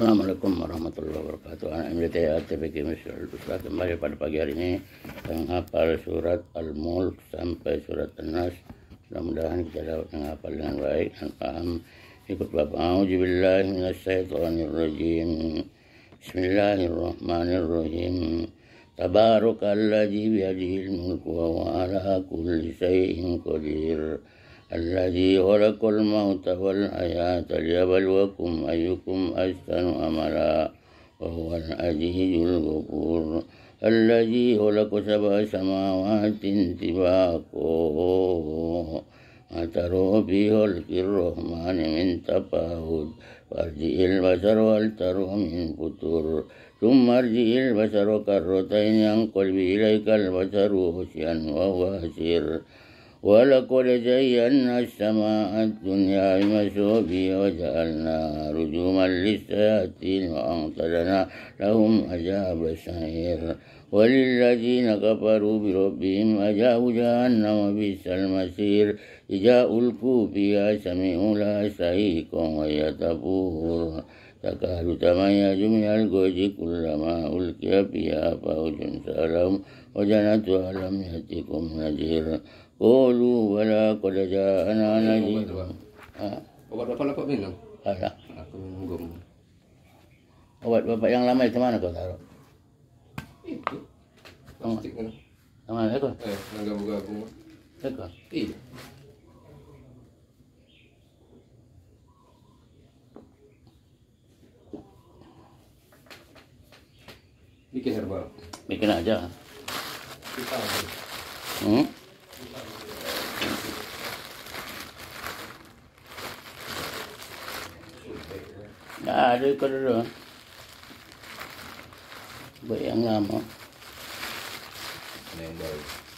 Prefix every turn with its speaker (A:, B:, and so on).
A: Assalamualaikum warahmatullahi wabarakatuh. Anak MDT ATPK Mesir Ustaz kembali pada pagi hari ini menghafal surat Al-Mulk sampai surat An-Nas. Mudah-mudahan kita dapat menghafal dengan baik dan faham. Ikut bapa. A'udzu billahi minasyaitonir rajim. Bismillahirrahmanirrahim. Tabarakallazi bi mulku wa ala kulli syai'in الذي خلق الموت والحياة ليبلوكم أيكم أحسن أملا وهو العزيز الغفور الذي خلق سبع سماوات طباقا ما في خلق الرحمن من تفاوت فارجع البشر والتروا من فتور ثم ارجع البشر كرتين ينقل إليك البشر خشيا وهو ولقد زينا السماء الدنيا بمسوبي وجعلنا رجوما للشياطين وأنقذنا لهم عذاب السعير وللذين كفروا بربهم أجاب جهنم بئس المسير إذا ألقوا فيها سمعوا لها شهيقا وهي takahru tamaya al goji kullama ulkiya apa ujung salam wa janatu alam yatikum nadhir qulu wala qad ja'ana nadhir obat bapak nak minum ada aku minum obat bapak yang lama itu mana kau taruh itu plastik mana mana itu eh nak buka aku itu iya Bikin herbal. Bikin aja. Hmm? Đã rồi có rồi. Vậy ăn làm không? Nên